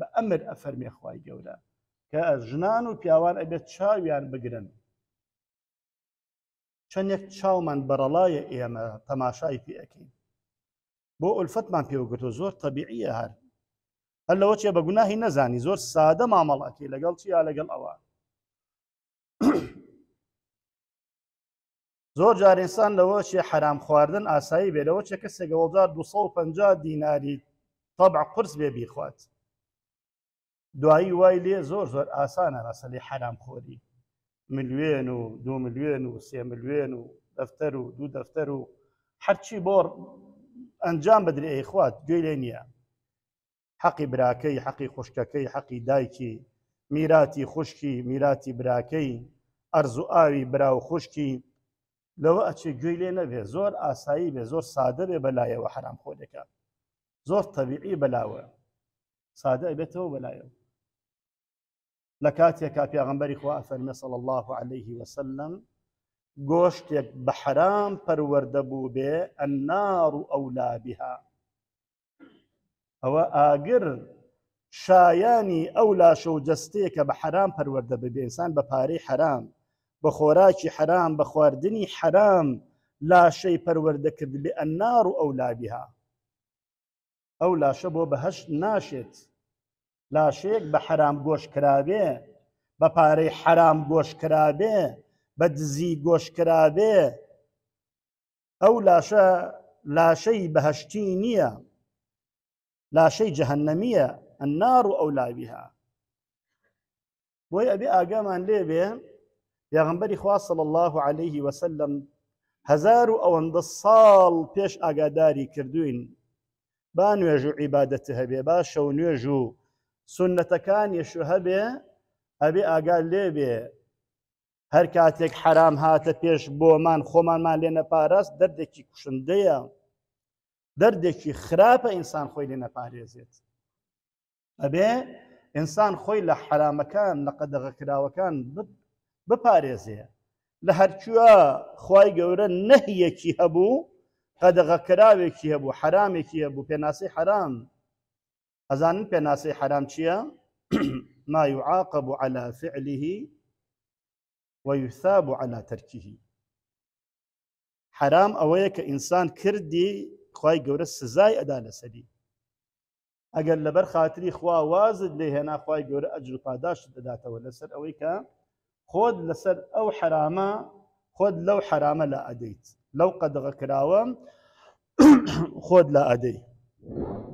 بە ئەمر ئەفەرمی خی گەورە کە ژنان و پیاوان ئەبێت چاویان بگرن چەندێک چاومان بەرەڵایە ئێمە تەماشای پێەکەین بۆ ئولفتمان پێوەگرتو زۆر تەبیعە هەر هەر لەوە چێ بە گوناهی نەزانی زۆر سادە مامەڵاتی لەگەڵ چیا لەگەڵ ئەوە زۆر جارێسان لەوە چێ حرام خواردن ئاسایی بێتەوە چێ کەسێکەوەجار 250 دیناری تەبع قرس بێ بیخوات دوایی وای لێ زۆر زۆر ئاسانە ڕاستەلی حرام خۆری ملوێن و دو ملوێن و سێ ملوێن و دەفتەر و دوو دەفتەر و هەرچی بۆ ئەنجام بدرێ ئەیخوات گوێ لێ نییە حەقی براکەی حەقی خوشکەکەی حەقی دایکی میراتی خوشکی میراتی براکەی ئەرزوو ئاوی برا و خوشکی لەوە ئەچی گوێ لێ نەبێ زۆر ئاسایی بێ زۆر سادە بێ بەلایەوە حرام خۆ دەکات زۆر تەبیعی بەلاوە سادە بێتەوە بەلایەوە لە کاتێکا پیاغمبەری خوا فەرمە سەڵ الله عليه وسلم گۆشتێک بە حرام پەروەەردە بوو بێ ئەنار و ئەولابها ئەوە ئاگر شایانی ئەو لاشە و جستەیە کە بە حرام پەروەەردە ببێسان بە پارەی حرام بە خۆراکی حرام بە خواردنی حرام لاشەی پەروەەردەکرد بێ ئەنار و ئەولابها ئەو لاشە بۆ بەهشت ناشێت لاشێک بە حرام گۆشکرابێ بە پارەی حرام گۆشکرابێ بە دزی گۆشکرابێ ئەو لاشە لاشەی بەهشتی نییە لاشەی جەهنەمیە ئەنار و ئەو لابیها بۆی ئەبێ ئاگامان لێبێ یاغمبەری خواصل الله عليه وسلم هزار و ئەوەندە ساڵ پێش ئاگاداری کردوین با نوێژ و عیباەتە هەبێ با شەو نوێژ و سنەتەکان یەش هەبێ ئەبێ ئاگال لێبێ هەر کاتێک حرام هاتە پێش بۆمان خۆمانمان لێ نەپاراست دەردێکی کوشندەیە دەردێکی خراپە ئینسان خۆی لێ نەپارێزێت ئەبێ ئینسان خۆی لە حرامەکان لە قەدەغەکراوەکان بپارێزێ لە هەرچووە خی گەورە نەهیەکی هەبوو قەدەغەکراوێکی هەبوو حرامێکی هەبوو پێناسی حرام ئەزانن پێناسی حرام شيا ما يعاقب على فعله ويثاب على تركه حرام أويك إنسان كردي خوي جورس گەورە سزای سدي أجل لبر خاطري خوا وازد لي هنا خوي جور ئەجر قاداش دەداتەوە ولا سر أويك خود لسر أو حرامة خود لو حرامة لا أديت لو قد کراوە خود لا ئەدەیت.